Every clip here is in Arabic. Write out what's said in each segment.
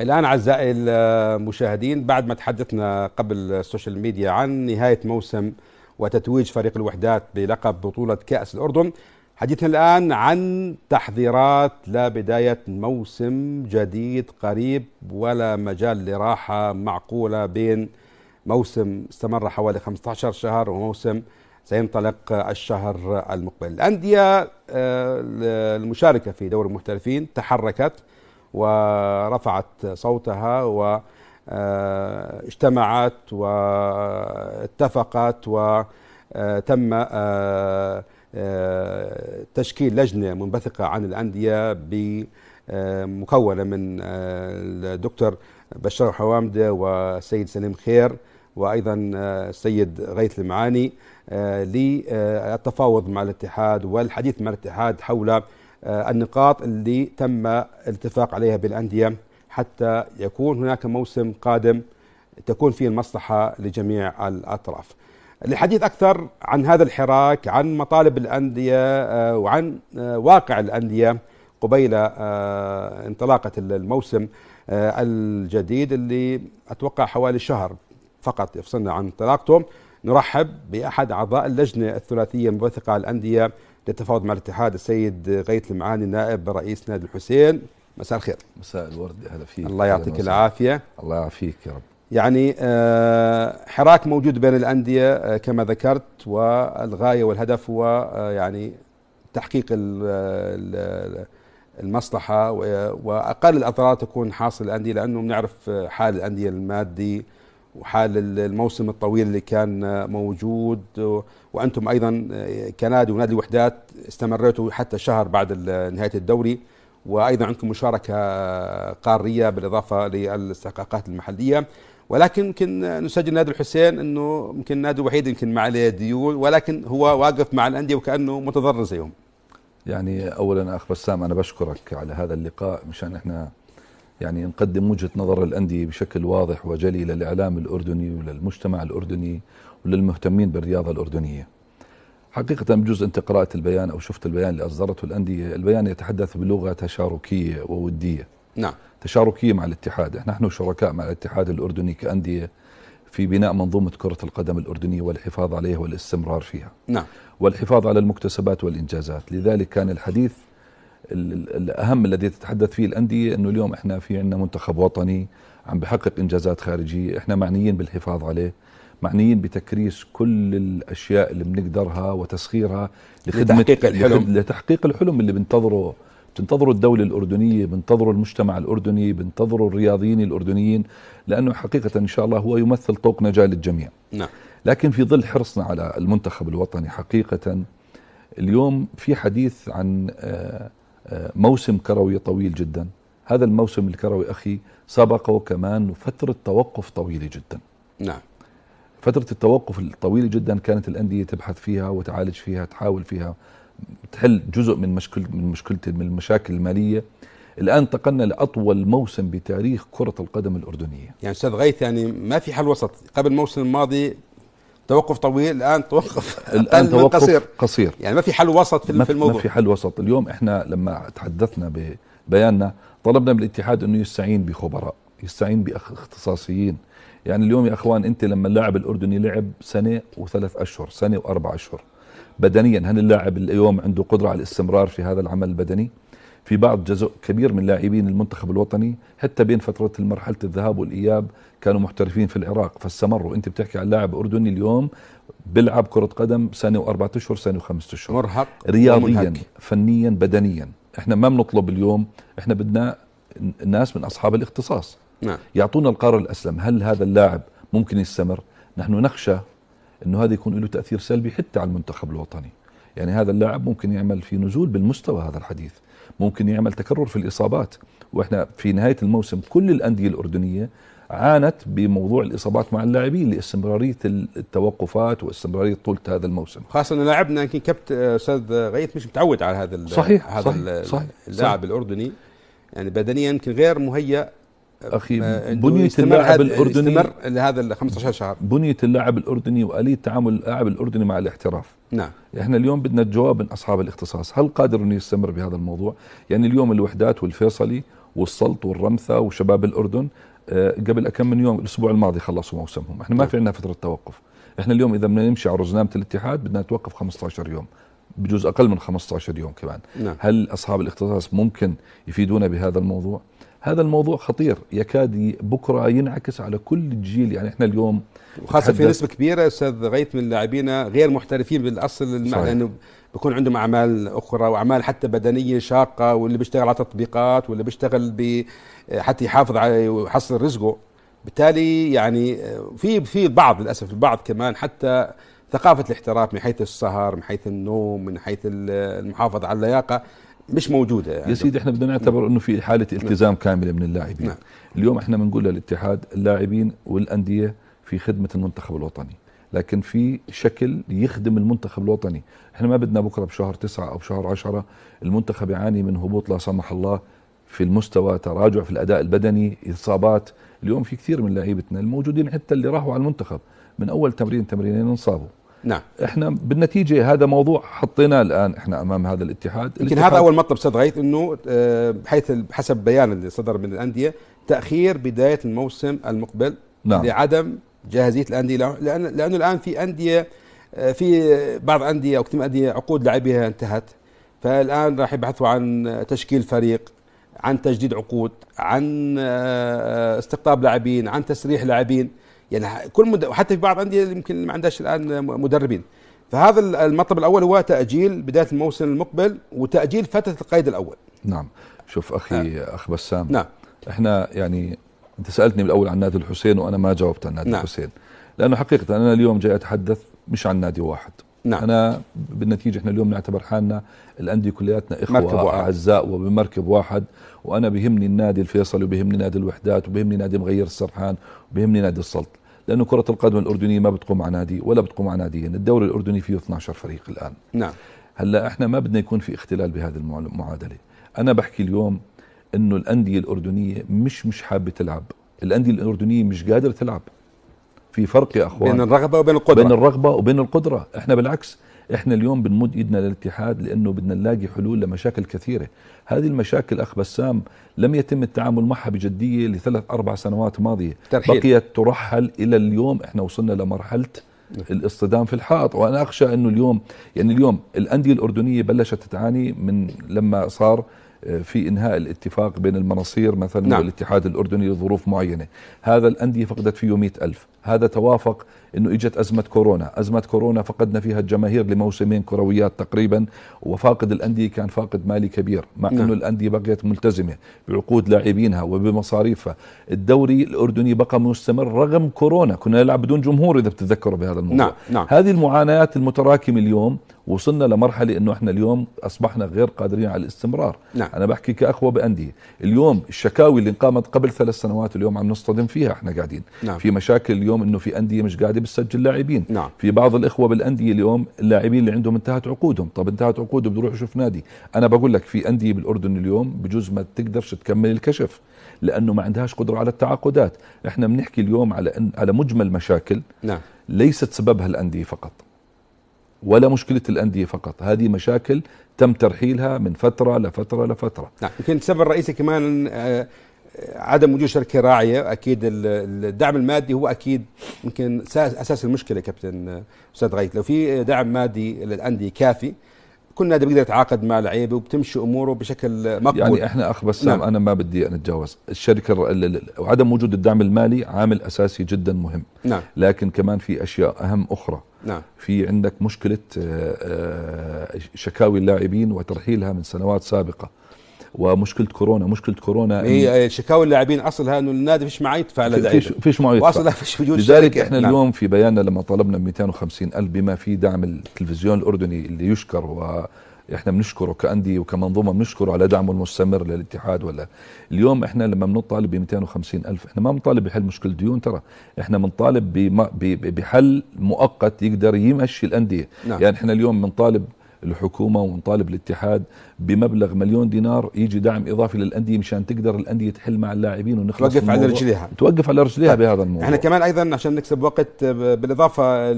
الآن أعزائي المشاهدين بعد ما تحدثنا قبل السوشيال ميديا عن نهاية موسم وتتويج فريق الوحدات بلقب بطولة كأس الأردن حديثنا الآن عن تحذيرات لبداية موسم جديد قريب ولا مجال لراحة معقولة بين موسم استمر حوالي 15 شهر وموسم سينطلق الشهر المقبل الأندية آه، المشاركة في دوري المحترفين تحركت ورفعت صوتها و آه، اجتمعت واتفقت وتم آه، آه، تشكيل لجنة منبثقة عن الأندية مكونة من الدكتور بشار حوامدة والسيد سليم خير وأيضا السيد غيث المعاني للتفاوض مع الاتحاد والحديث مع الاتحاد حول آه، النقاط اللي تم الاتفاق عليها بالأندية حتى يكون هناك موسم قادم تكون فيه المصلحة لجميع الأطراف للحديث أكثر عن هذا الحراك عن مطالب الأندية آه، وعن آه، واقع الأندية قبيل انطلاقة الموسم الجديد اللي أتوقع حوالي شهر فقط يفصلنا عن انطلاقته نرحب بأحد أعضاء اللجنة الثلاثية الموثقة على الأندية للتفاوض مع الاتحاد السيد غيث المعاني نائب رئيس نادي الحسين مساء الخير مساء الورد اهلا فيك الله يعطيك العافية الله يعافيك يا رب يعني آه، حراك موجود بين الأندية آه، كما ذكرت والغاية والهدف هو آه، يعني تحقيق المصلحة وأقل الأضرار تكون حاصل الأندية لأنه بنعرف حال الأندية المادي وحال الموسم الطويل اللي كان موجود وانتم ايضا آه، كنادي ونادي الوحدات استمريتوا حتى شهر بعد نهايه الدوري وايضا عندكم مشاركه آه، قاريه بالاضافه للاستحقاقات المحليه ولكن يمكن نسجل نادي الحسين انه يمكن نادي وحيد يمكن ما عليه ديون ولكن هو واقف مع الانديه وكانه متضرر زيهم. يعني اولا اخ بسام انا بشكرك على هذا اللقاء مشان احنا يعني نقدم وجهة نظر الأندية بشكل واضح وجلي للإعلام الأردني وللمجتمع الأردني وللمهتمين بالرياضة الأردنية حقيقة بجوز أنت قرأت البيان أو شفت البيان اللي أصدرته الأندية البيان يتحدث بلغة تشاركية وودية نعم تشاركية مع الاتحاد نحن شركاء مع الاتحاد الأردني كأندية في بناء منظومة كرة القدم الأردنية والحفاظ عليها والاستمرار فيها نعم والحفاظ على المكتسبات والإنجازات لذلك كان الحديث الأهم الذي تتحدث فيه الأندية أنه اليوم إحنا في عندنا منتخب وطني عم بحقق إنجازات خارجية إحنا معنيين بالحفاظ عليه معنيين بتكريس كل الأشياء اللي بنقدرها وتسخيرها لخدمة لتحقيق الحلم لتحقيق الحلم اللي بنتظره بتنتظروا الدولة الأردنية بنتظروا المجتمع الأردني بنتظروا الرياضيين الأردنيين لأنه حقيقة إن شاء الله هو يمثل طوق نجاة للجميع نعم. لكن في ظل حرصنا على المنتخب الوطني حقيقة اليوم في حديث عن آه موسم كروي طويل جدا هذا الموسم الكروي أخي سبقه كمان فترة توقف طويلة جدا نعم فترة التوقف الطويلة جدا كانت الأندية تبحث فيها وتعالج فيها تحاول فيها تحل جزء من مشكلة من مشكلة من المشاكل المالية الآن انتقلنا لأطول موسم بتاريخ كرة القدم الأردنية يعني أستاذ غيث يعني ما في حل وسط قبل الموسم الماضي توقف طويل الان توقف الان توقف قصير. قصير يعني ما في حل وسط في, في الموضوع ما في حل وسط اليوم احنا لما تحدثنا ببياننا طلبنا من الاتحاد انه يستعين بخبراء يستعين باختصاصيين يعني اليوم يا اخوان انت لما اللاعب الاردني لعب سنه وثلاث اشهر سنه واربع اشهر بدنيا هل اللاعب اليوم عنده قدره على الاستمرار في هذا العمل البدني في بعض جزء كبير من لاعبين المنتخب الوطني حتى بين فترة مرحلة الذهاب والإياب كانوا محترفين في العراق فاستمروا أنت بتحكي عن لاعب أردني اليوم بيلعب كرة قدم سنة وأربعة أشهر سنة وخمسة أشهر مرهق رياضيا ومنهك. فنيا بدنيا احنا ما بنطلب اليوم احنا بدنا الناس من أصحاب الاختصاص نعم. يعطونا القرار الأسلم هل هذا اللاعب ممكن يستمر نحن نخشى أنه هذا يكون له تأثير سلبي حتى على المنتخب الوطني يعني هذا اللاعب ممكن يعمل في نزول بالمستوى هذا الحديث ممكن يعمل تكرر في الاصابات واحنا في نهايه الموسم كل الانديه الاردنيه عانت بموضوع الاصابات مع اللاعبين لاستمراريه التوقفات واستمراريه طوله هذا الموسم خاصه ان لاعبنا يمكن كبت استاذ غيث مش متعود على هذا صحيح هذا صحيح اللاعب صحيح الاردني يعني بدنيا يمكن غير مهيأ اخي بنيه اللاعب الاردني استمر لهذا ال 15 شهر بنيه اللاعب الاردني واليه تعامل اللاعب الاردني مع الاحتراف نعم احنا اليوم بدنا الجواب من اصحاب الاختصاص هل قادر انه يستمر بهذا الموضوع يعني اليوم الوحدات والفيصلي والسلط والرمثة وشباب الأردن آه، قبل كم من يوم الأسبوع الماضي خلصوا موسمهم احنا ما نعم. في عندنا فترة توقف احنا اليوم إذا بدنا نمشي على رزنامة الاتحاد بدنا نتوقف 15 يوم بجوز أقل من 15 يوم كمان نعم. هل أصحاب الاختصاص ممكن يفيدونا بهذا الموضوع؟ هذا الموضوع خطير يكاد بكره ينعكس على كل الجيل يعني احنا اليوم وخاصه في نسبه كبيره استاذ غيث من لاعبينا غير محترفين بالاصل لانه انه بيكون عندهم اعمال اخرى واعمال حتى بدنيه شاقه واللي بيشتغل على تطبيقات واللي بيشتغل ب حتى يحافظ على ويحصل رزقه بالتالي يعني في في بعض للاسف البعض كمان حتى ثقافة الاحتراف من حيث السهر من حيث النوم من حيث المحافظة على اللياقة مش موجوده يعني. يا سيدي احنا بدنا نعتبر انه في حاله التزام نعم. كامله من اللاعبين نعم. اليوم احنا بنقول للاتحاد اللاعبين والانديه في خدمه المنتخب الوطني لكن في شكل يخدم المنتخب الوطني احنا ما بدنا بكره بشهر تسعة او بشهر عشرة المنتخب يعاني من هبوط لا سمح الله في المستوى تراجع في الاداء البدني اصابات اليوم في كثير من لعيبتنا الموجودين حتى اللي راحوا على المنتخب من اول تمرين تمرينين انصابوا نعم احنا بالنتيجه هذا موضوع حطيناه الان احنا امام هذا الاتحاد يمكن هذا اول مطلب استاذ غيث انه بحيث آه، حسب بيان اللي صدر من الانديه تاخير بدايه الموسم المقبل نعم. لعدم جاهزيه الانديه لان لانه الان في انديه آه، في بعض انديه او كثير من انديه عقود لاعبيها انتهت فالان راح يبحثوا عن تشكيل فريق عن تجديد عقود عن آه، استقطاب لاعبين عن تسريح لاعبين يعني كل مد... حتى في بعض الانديه يمكن ما عندهاش الان مدربين فهذا المطلب الاول هو تاجيل بدايه الموسم المقبل وتاجيل فتره القيد الاول نعم شوف اخي آه. اخ بسام نعم احنا يعني انت سالتني بالاول عن نادي الحسين وانا ما جاوبت عن نادي نعم. الحسين لانه حقيقه انا اليوم جاي اتحدث مش عن نادي واحد نعم. انا بالنتيجه احنا اليوم نعتبر حالنا الانديه كلياتنا اخوه اعزاء وبمركب واحد وانا بيهمني النادي الفيصلي وبيهمني نادي الوحدات وبيهمني نادي مغير السرحان وبيهمني نادي السلط لانه كره القدم الاردنيه ما بتقوم على نادي ولا بتقوم على ناديين الدوري الاردني فيه 12 فريق الان نعم هلا احنا ما بدنا يكون في اختلال بهذه المعادله انا بحكي اليوم انه الانديه الاردنيه مش مش حابه تلعب الانديه الاردنيه مش قادره تلعب في فرق يا اخوان بين الرغبه وبين القدره بين الرغبه وبين القدره احنا بالعكس احنا اليوم بنمد ايدنا للاتحاد لانه بدنا نلاقي حلول لمشاكل كثيره هذه المشاكل اخ بسام لم يتم التعامل معها بجديه لثلاث اربع سنوات ماضيه ترحيل. بقيت ترحل الى اليوم احنا وصلنا لمرحله الاصطدام في الحائط وانا اخشى انه اليوم يعني اليوم الانديه الاردنيه بلشت تعاني من لما صار آه، في انهاء الاتفاق بين المناصير مثلا نعم. والاتحاد الاردني لظروف معينه هذا الانديه فقدت فيه 100 الف هذا توافق انه اجت ازمه كورونا، ازمه كورونا فقدنا فيها الجماهير لموسمين كرويات تقريبا وفاقد الانديه كان فاقد مالي كبير، مع نعم. انه الانديه بقيت ملتزمه بعقود لاعبينها وبمصاريفها، الدوري الاردني بقى مستمر رغم كورونا، كنا نلعب بدون جمهور اذا بتتذكروا بهذا الموضوع. نعم. نعم. هذه المعاناه المتراكمه اليوم وصلنا لمرحلة انه احنا اليوم اصبحنا غير قادرين على الاستمرار نعم. انا بحكي كاخوة باندية اليوم الشكاوي اللي قامت قبل ثلاث سنوات اليوم عم نصطدم فيها احنا قاعدين نعم. في مشاكل اليوم اليوم انه في انديه مش قاعده بتسجل لاعبين نعم. في بعض الاخوه بالانديه اليوم اللاعبين اللي عندهم انتهت عقودهم طب انتهت عقودهم بده يروح يشوف نادي انا بقول لك في انديه بالاردن اليوم بجوز ما تقدرش تكمل الكشف لانه ما عندهاش قدره على التعاقدات احنا بنحكي اليوم على على مجمل مشاكل نعم. ليست سببها الانديه فقط ولا مشكلة الأندية فقط هذه مشاكل تم ترحيلها من فترة لفترة لفترة نعم يمكن السبب الرئيسي كمان آه، عدم وجود شركه راعيه اكيد الدعم المادي هو اكيد يمكن اساس المشكله كابتن استاذ غيث لو في دعم مادي للانديه كافي كل نادي بيقدر يتعاقد مع لعيبه وبتمشي اموره بشكل مقبول يعني احنا اخ بسام نعم. انا ما بدي اتجاوز الشركه وعدم وجود الدعم المالي عامل اساسي جدا مهم نعم. لكن كمان في اشياء اهم اخرى نعم. في عندك مشكله آه، آه، شكاوي اللاعبين وترحيلها من سنوات سابقه ومشكله كورونا مشكله كورونا هي إيه، شكاوى اللاعبين اصلها انه النادي فيش معاه يدفع للعيبه فيش فيش معاه يدفع واصلها فيش وجود لذلك احنا نعم. اليوم في بياننا لما طلبنا 250 الف بما في دعم التلفزيون الاردني اللي يشكر و احنا بنشكره كأندية وكمنظومة بنشكره على دعمه المستمر للاتحاد ولا اليوم احنا لما بنطالب ب 250 ألف احنا ما بنطالب بحل مشكلة ديون ترى احنا بنطالب بحل مؤقت يقدر يمشي الأندية نعم. يعني احنا اليوم بنطالب الحكومه ونطالب الاتحاد بمبلغ مليون دينار يجي دعم اضافي للانديه مشان تقدر الانديه تحل مع اللاعبين ونخلص توقف على رجليها توقف على رجليها طيب. بهذا الموضوع احنا كمان ايضا عشان نكسب وقت آه، بالاضافه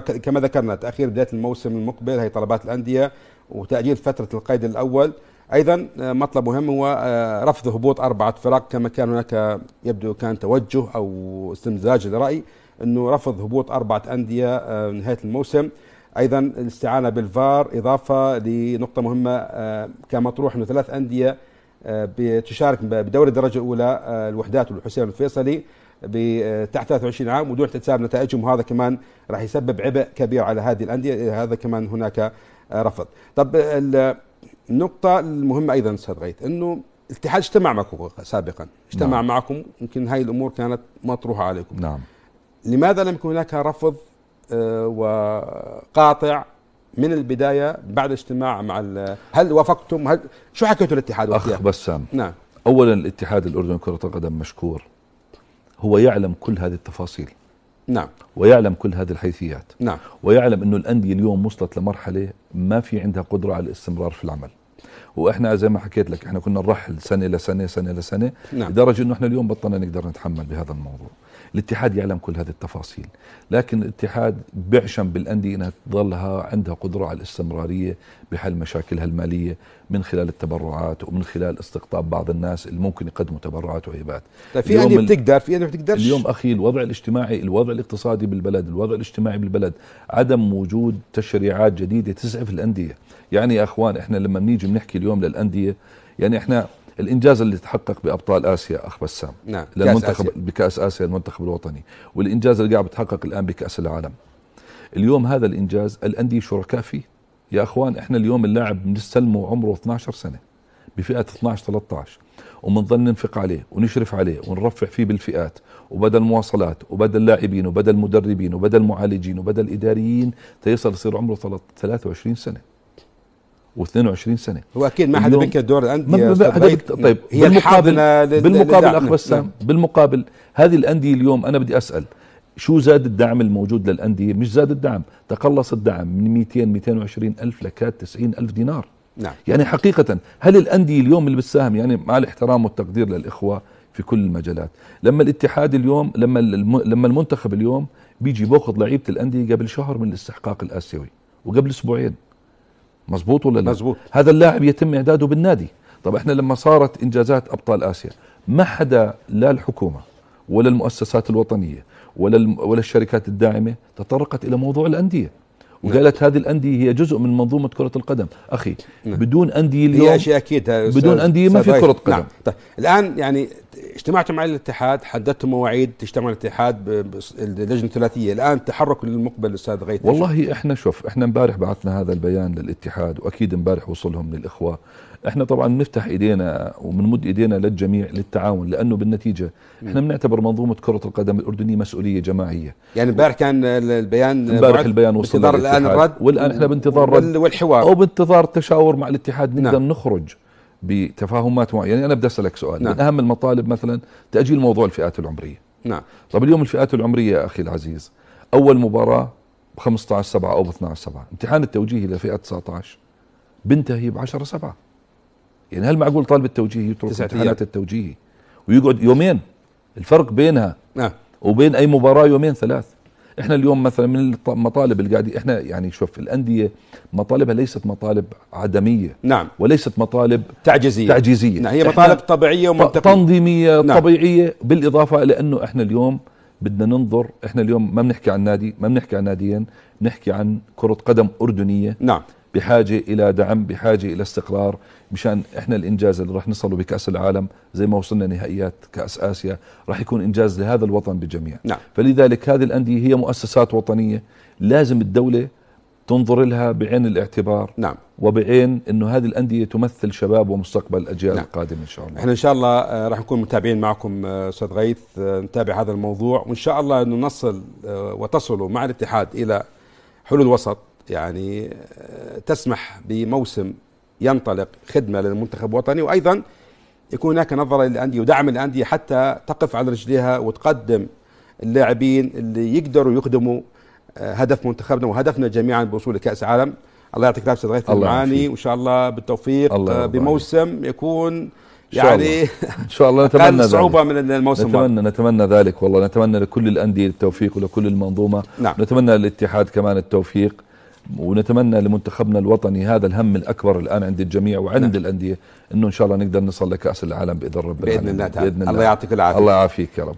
كما ذكرنا تاخير بدايه الموسم المقبل هي طلبات الانديه وتاجيل فتره القيد الاول ايضا آه، مطلب مهم هو آه، رفض هبوط اربعه فرق كما كان هناك يبدو كان توجه او استمزاج لراي انه رفض هبوط اربعه انديه نهايه الموسم ايضا الاستعانه بالفار اضافه لنقطه مهمه آه، كان مطروح انه ثلاث انديه آه، بتشارك بدوري الدرجه الاولى آه، الوحدات والحسين الفيصلي تحت 23 عام ودون احتساب نتائجهم هذا كمان راح يسبب عبء كبير على هذه الانديه هذا كمان هناك رفض. طب النقطه المهمه ايضا استاذ غيث انه الاتحاد اجتمع معكم سابقا اجتمع نعم. معكم يمكن هاي الامور كانت مطروحه عليكم. نعم. لماذا لم يكن هناك رفض آه، وقاطع من البدايه بعد اجتماع مع هل وافقتم هل شو حكيتوا الاتحاد وقتها؟ اخ بسام نعم اولا الاتحاد الاردني كره القدم مشكور هو يعلم كل هذه التفاصيل نعم ويعلم كل هذه الحيثيات نعم ويعلم انه الانديه اليوم وصلت لمرحله ما في عندها قدره على الاستمرار في العمل واحنا زي ما حكيت لك احنا كنا نرحل سنه لسنه سنه لسنه نعم. لدرجه انه احنا اليوم بطلنا نقدر نتحمل بهذا الموضوع الاتحاد يعلم كل هذه التفاصيل لكن الاتحاد بعشم بالأندية أنها تظلها عندها قدرة على الاستمرارية بحل مشاكلها المالية من خلال التبرعات ومن خلال استقطاب بعض الناس اللي ممكن يقدموا تبرعات وهبات طيب، في أندية بتقدر في أندية بتقدرش اليوم أخي الوضع الاجتماعي الوضع الاقتصادي بالبلد الوضع الاجتماعي بالبلد عدم وجود تشريعات جديدة تسعف الأندية يعني يا أخوان إحنا لما بنيجي بنحكي اليوم للأندية يعني إحنا الانجاز اللي تحقق بابطال اسيا اخ بسام نعم للمنتخب بكاس اسيا المنتخب الوطني والانجاز اللي قاعد بتحقق الان بكاس العالم اليوم هذا الانجاز الانديه شركاء فيه يا اخوان احنا اليوم اللاعب بنستلمه عمره 12 سنه بفئه 12 13 وبنضل ننفق عليه ونشرف عليه ونرفع فيه بالفئات وبدل مواصلات وبدل لاعبين وبدل مدربين وبدل معالجين وبدل اداريين تيصل يصير عمره 23 سنه و22 سنه هو اكيد ما حدا بينكر دور الانديه طيب هي بالمقابل بالمقابل اخ بسام نعم. بالمقابل هذه الانديه اليوم انا بدي اسال شو زاد الدعم الموجود للانديه مش زاد الدعم تقلص الدعم من 200 220 الف لكاد 90 الف دينار نعم. يعني حقيقة هل الأندية اليوم اللي بتساهم يعني مع الاحترام والتقدير للإخوة في كل المجالات لما الاتحاد اليوم لما لما المنتخب اليوم بيجي باخذ لعيبة الأندية قبل شهر من الاستحقاق الآسيوي وقبل أسبوعين مزبوط ولا لا مزبوط. هذا اللاعب يتم اعداده بالنادي طب احنا لما صارت انجازات ابطال اسيا ما حدا لا الحكومه ولا المؤسسات الوطنيه ولا ولا الشركات الداعمه تطرقت الى موضوع الانديه وقالت هذه الانديه هي جزء من منظومه كره القدم اخي نعم. بدون انديه اليوم هي شيء اكيد بدون انديه ما في كره قدم نعم. طيب. الان يعني اجتمعتم مع الاتحاد حددتم مواعيد تجتمع الاتحاد اللجنه الثلاثيه الان تحرك المقبل استاذ غيث والله احنا شوف احنا امبارح بعثنا هذا البيان للاتحاد واكيد امبارح وصلهم للاخوه احنا طبعا بنفتح ايدينا وبنمد ايدينا للجميع للتعاون لانه بالنتيجه احنا بنعتبر منظومه كره القدم الاردنيه مسؤوليه جماعيه يعني امبارح كان البيان امبارح البيان وصل بانتظار الان الرد والان احنا بانتظار رد والحوار او بانتظار التشاور مع الاتحاد نقدر نعم. نخرج بتفاهمات معينه يعني انا بدي اسالك سؤال نعم. من اهم المطالب مثلا تاجيل موضوع الفئات العمريه نعم طب اليوم الفئات العمريه يا اخي العزيز اول مباراه ب 15 7 او ب 12 7 امتحان التوجيهي لفئه 19 بنتهي ب 10 7 يعني هل معقول طالب التوجيهي يترك امتحانات التوجيهي ويقعد يومين الفرق بينها نعم وبين اي مباراه يومين ثلاث احنا اليوم مثلا من المطالب اللي قاعدين احنا يعني شوف الانديه مطالبها ليست مطالب عدميه نعم وليست مطالب تعجيزيه تعجيزيه نعم هي مطالب طبيعيه ومنطقيه تنظيميه نعم. طبيعيه بالاضافه الى انه احنا اليوم بدنا ننظر احنا اليوم ما بنحكي عن نادي ما بنحكي عن ناديين بنحكي عن كره قدم اردنيه نعم بحاجه الى دعم بحاجه الى استقرار مشان احنا الانجاز اللي راح نصله بكاس العالم زي ما وصلنا نهائيات كاس اسيا راح يكون انجاز لهذا الوطن بجميع نعم. فلذلك هذه الانديه هي مؤسسات وطنيه لازم الدوله تنظر لها بعين الاعتبار نعم وبعين انه هذه الانديه تمثل شباب ومستقبل الاجيال نعم. القادمه ان شاء الله. احنا ان شاء الله آه، راح نكون متابعين معكم آه، استاذ غيث آه، نتابع هذا الموضوع وان شاء الله انه نصل وتصلوا مع الاتحاد الى حلول وسط يعني آه، تسمح بموسم ينطلق خدمه للمنتخب الوطني وايضا يكون هناك نظره للانديه ودعم الانديه حتى تقف على رجليها وتقدم اللاعبين اللي يقدروا يخدموا آه، هدف منتخبنا وهدفنا جميعا بوصول لكاس العالم الله يعطيك العافيه استاذ المعاني وان شاء الله بالتوفيق الله آه، بموسم يكون يعني ان شاء الله نتمنى ذلك صعوبه من الموسم نتمنى بقى. نتمنى ذلك والله نتمنى لكل الانديه التوفيق ولكل المنظومه نعم. نتمنى للاتحاد كمان التوفيق ونتمنى لمنتخبنا الوطني هذا الهم الاكبر الان عند الجميع وعند نعم. الانديه انه ان شاء الله نقدر نصل لكاس العالم باذن العالمين باذن الله تعالى باذن الله, الله يعطيك العافيه الله يعافيك يا رب